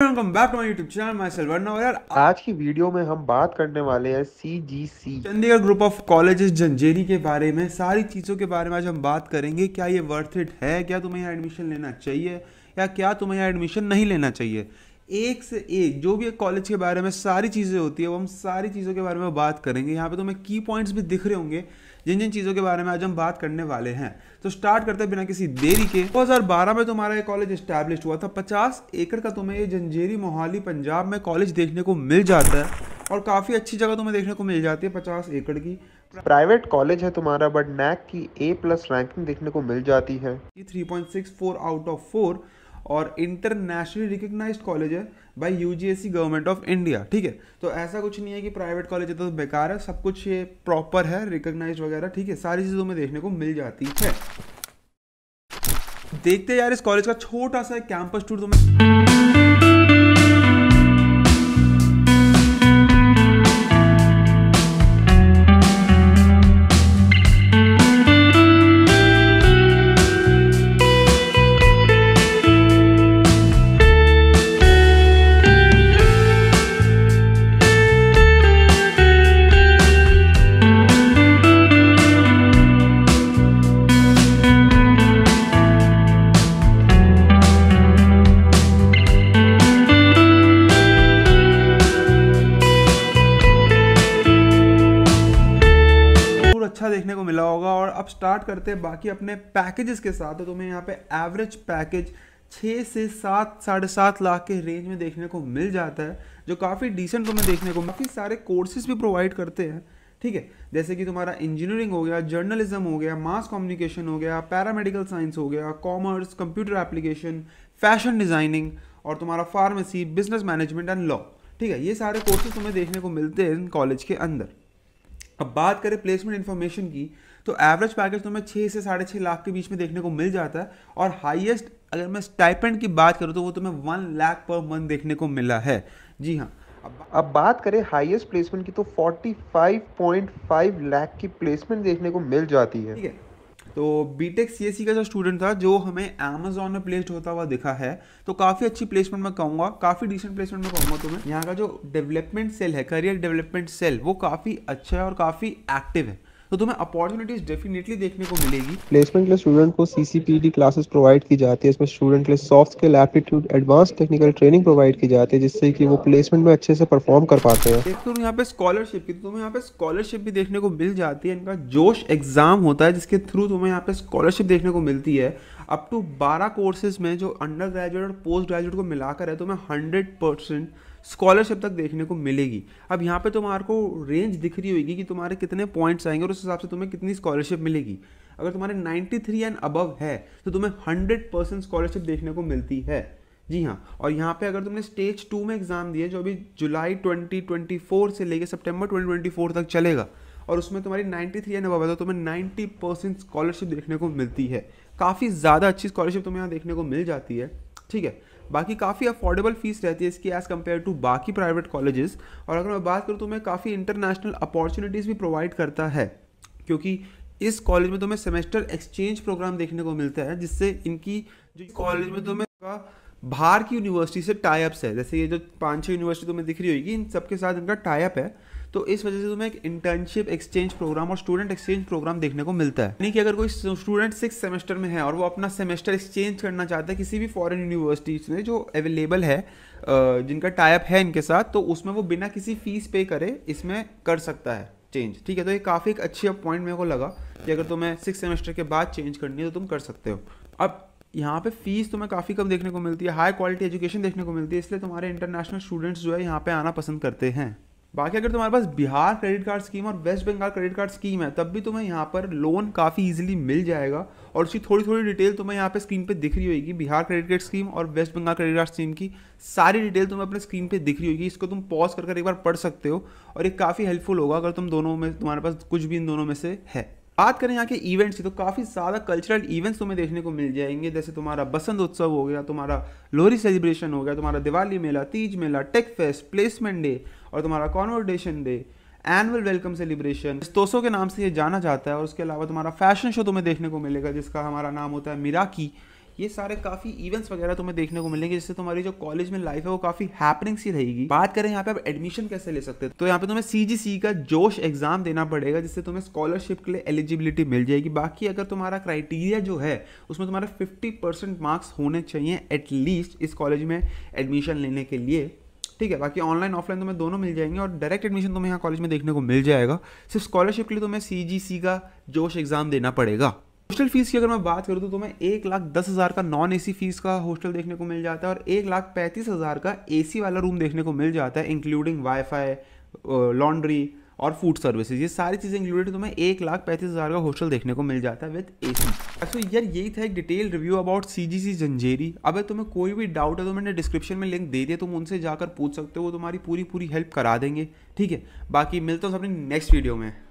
आज की वीडियो में हम बात करने वाले हैं C G C Chandigarh group of colleges Jhanjeri के बारे में सारी चीज़ों के बारे में आज हम बात करेंगे क्या ये वर्थ इट है क्या तुम्हें यहाँ एडमिशन लेना चाहिए या क्या तुम्हें यहाँ एडमिशन नहीं लेना चाहिए एक से एक जो भी एक कॉलेज के बारे में सारी चीज़ें होती है वो हम सारी चीज़ों के बारे में बात करेंगे यहाँ पे तुम्हें की पॉइंट्स भी दिख रहे होंगे जिन जिन चीज़ों के बारे में आज हम बात करने वाले हैं तो स्टार्ट करते हैं बिना किसी देरी के 2012 में तुम्हारा ये कॉलेज स्टैब्लिश हुआ था 50 एकड़ का तुम्हें ये जंजेरी मोहाली पंजाब में कॉलेज देखने को मिल जाता है और काफ़ी अच्छी जगह तुम्हें देखने को मिल जाती है पचास एकड़ की प्राइवेट कॉलेज है तुम्हारा बट नैक की ए प्लस रैंकिंग देखने को मिल जाती है three point out of four और इंटरनेशनली रिकग्नाइज कॉलेज है by UGSC government of India ठीक है तो ऐसा कुछ नहीं है कि प्राइवेट कॉलेज तो बेकार है सब कुछ ये प्रॉपर है रिकग्नाइज वगैरह ठीक है सारी चीज़ों में देखने को मिल जाती है देखते यार इस कॉलेज का छोटा सा कैंपस टूर तुम्हें आप स्टार्ट करते हैं बाकी अपने पैकेजेस के साथ तो तुम्हें यहाँ पे एवरेज पैकेज छः से सात साढ़े सात लाख के रेंज में देखने को मिल जाता है जो काफ़ी डिसेंट तुम्हें देखने को काफ़ी सारे कोर्सेज भी प्रोवाइड करते हैं ठीक है जैसे कि तुम्हारा इंजीनियरिंग हो गया जर्नलिज्म हो गया मास कम्युनिकेशन हो गया पैरामेडिकल साइंस हो गया commerce computer application fashion designing और तुम्हारा pharmacy business management and law ठीक है ये सारे कोर्सेज तुम्हें देखने को मिलते हैं कॉलेज के अंदर अब बात करें प्लेसमेंट इन्फॉर्मेशन की तो एवरेज पैकेज तुम्हें छः से साढ़े छः लाख के बीच में देखने को मिल जाता है और हाईएस्ट अगर मैं स्टाइपेंड की बात करूँ तो वो तुम्हें वन लाख पर मंथ देखने को मिला है जी हाँ अब बात करें हाईएस्ट प्लेसमेंट की तो 45.5 लाख की प्लेसमेंट देखने को मिल जाती है ठीक है तो बी टेक सी का जो स्टूडेंट था जो हमें अमेजोन में प्लेस्ड होता हुआ दिखा है तो काफ़ी अच्छी प्लेसमेंट में कहूंगा काफ़ी डिसेंट प्लेसमेंट में कहूंगा तुम्हें यहाँ का जो डेवलपमेंट सेल है करियर डेवलपमेंट सेल वो काफ़ी अच्छा है और काफ़ी एक्टिव है तो तुम्हें अपॉर्चुनिटीज डेफिनेटली देखने को मिलेगी प्लेसमेंट के लिए स्टूडेंट को सीसीपीडी क्लासेस प्रोवाइड की जाती है इसमें स्टूडेंट के लिए soft skill aptitude advance technical training provide की जाती है जिससे कि वो प्लेसमेंट में अच्छे से परफॉर्म कर पाते हैं देखते हो यहाँ पे स्कॉलरशिप की तो तुम्हें यहाँ पे स्कॉलरशिप भी देखने को मिल जाती है इनका जोश एग्जाम होता है जिसके थ्रू तुम्हें यहाँ पे स्कॉलरशिप देखने को मिलती है अप टू बारह कोर्सेज में जो अंडर ग्रेजुएट और पोस्ट ग्रेजुएट को मिलाकर है तुम्हें हंड्रेड परसेंट स्कॉलरशिप तक देखने को मिलेगी अब यहाँ पे तुम्हारे को रेंज दिख रही होगी कि तुम्हारे कितने पॉइंट्स आएंगे और उस हिसाब से तुम्हें कितनी स्कॉलरशिप मिलेगी अगर तुम्हारे 93 एंड अबव है तो तुम्हें 100 परसेंट स्कॉलरशिप देखने को मिलती है जी हाँ और यहाँ पे अगर तुमने स्टेज टू में एग्ज़ाम दिए जो अभी जुलाई 2024 से लेकर सितंबर 2024 तक चलेगा और उसमें तुम्हारी 93 थ्री एंड अबव है तो तुम्हें 90 परसेंट स्कॉलरशिप देखने को मिलती है काफ़ी ज़्यादा अच्छी स्कॉलरशिप तुम्हें यहाँ देखने को मिल जाती है ठीक है बाकी काफ़ी अफोर्डेबल फीस रहती है इसकी एज़ कम्पेयर टू बाकी प्राइवेट कॉलेजेस और अगर मैं बात करूँ तो मैं काफ़ी इंटरनेशनल अपॉर्चुनिटीज़ भी प्रोवाइड करता है क्योंकि इस कॉलेज में तो मैं सेमेस्टर एक्सचेंज प्रोग्राम देखने को मिलता है जिससे इनकी जो कॉलेज में तो मैं बाहर की यूनिवर्सिटी से टाइप्स है जैसे ये जो पाँच छः यूनिवर्सिटी तो मैं दिख रही होगी इन सबके साथ इनका टाइप है तो इस वजह से तुम्हें एक इंटर्नशिप एक्सचेंज प्रोग्राम और स्टूडेंट एक्सचेंज प्रोग्राम देखने को मिलता है यानी कि अगर कोई स्टूडेंट सिक्स सेमेस्टर में है और वो अपना सेमेस्टर एक्सचेंज करना चाहता है किसी भी फॉरन यूनिवर्सिटीज में जो अवेलेबल है जिनका टाइप है इनके साथ तो उसमें वो बिना किसी फीस पे करे इसमें कर सकता है चेंज ठीक है तो ये काफ़ी एक अच्छी पॉइंट मेरे को लगा कि अगर तुम्हें सिक्स सेमेस्टर के बाद चेंज करनी है तो तुम कर सकते हो अब यहाँ पे फीस तुम्हें काफ़ी कम देखने को मिलती है हाई क्वालिटी एजुकेशन देखने को मिलती है इसलिए तुम्हारे इंटरनेशनल स्टूडेंट्स जो है यहाँ पे आना पसंद करते हैं बाकी अगर तुम्हारे पास बिहार क्रेडिट कार्ड स्कीम और West Bengal credit card scheme है तब भी तुम्हें यहाँ पर लोन काफ़ी इजीली मिल जाएगा और उसकी थोड़ी थोड़ी डिटेल तुम्हें यहाँ पे स्क्रीन पे दिख रही होगी बिहार क्रेडिट कार्ड स्कीम और West Bengal credit card scheme की सारी डिटेल तुम्हें अपने स्क्रीन पर दिख रही होगी इसको तुम पॉज कर एक बार पढ़ सकते हो और ये काफ़ी हेल्पफुल होगा अगर तुम दोनों में तुम्हारे पास कुछ भी इन दोनों में से है बात करें यहाँ के इवेंट्स की तो काफ़ी ज़्यादा कल्चरल इवेंट्स तुम्हें देखने को मिल जाएंगे जैसे तुम्हारा बसंत उत्सव हो गया तुम्हारा लोहरी सेलिब्रेशन हो गया तुम्हारा दिवाली मेला तीज मेला टेक फेस्ट प्लेसमेंट डे और तुम्हारा convocation day annual welcome celebration तोसो के नाम से ये जाना जाता है और उसके अलावा तुम्हारा फैशन शो तुम्हें देखने को मिलेगा जिसका हमारा नाम होता है मिराकी ये सारे काफ़ी इवेंट्स वगैरह तुम्हें देखने को मिलेंगे जिससे तुम्हारी जो कॉलेज में लाइफ है वो काफ़ी हैपनिंग सी रहेगी बात करें यहाँ पे आप एडमिशन कैसे ले सकते हैं तो यहाँ पे तुम्हें सी e का जोश एग्जाम देना पड़ेगा जिससे तुम्हें स्कॉलरशिप के लिए एलिजिबिलिटी मिल जाएगी बाकी अगर तुम्हारा क्राइटेरिया जो है उसमें तुम्हारे फिफ्टी मार्क्स होने चाहिए एटलीस्ट इस कॉलेज में एडमिशन लेने के लिए ठीक है बाकी ऑनलाइन ऑफलाइन तुम्हें दोनों मिल जाएंगे और डायरेक्ट एडमिशन तुम्हें यहाँ कॉलेज में देखने को मिल जाएगा सिर्फ स्कॉलरशिप के लिए तुम्हें सी e का जोश एग्जाम देना पड़ेगा हॉस्टल फीस की अगर मैं बात करूँ तो तुम्हें एक लाख दस हज़ार का नॉन एसी फीस का हॉस्टल देखने को मिल जाता है और एक लाख पैंतीस हज़ार का एसी वाला रूम देखने को मिल जाता है इंक्लूडिंग वाईफाई लॉन्ड्री और फूड सर्विसेज ये सारी चीज़ें इंक्लूडेड तुम्हें एक लाख पैंतीस हज़ार का हॉस्टल देखने को मिल जाता है विद ए सी अच्छा यार यही था एक detail review about C G C Jhanjeri अगर तुम्हें कोई भी डाउट है तो मैंने डिस्क्रिप्शन में लिंक दे दिया तुम उनसे जाकर पूछ सकते हो वो तुम्हारी पूरी पूरी हेल्प करा देंगे ठीक है बाकी मिलते हो अपनी नेक्स्ट वीडियो में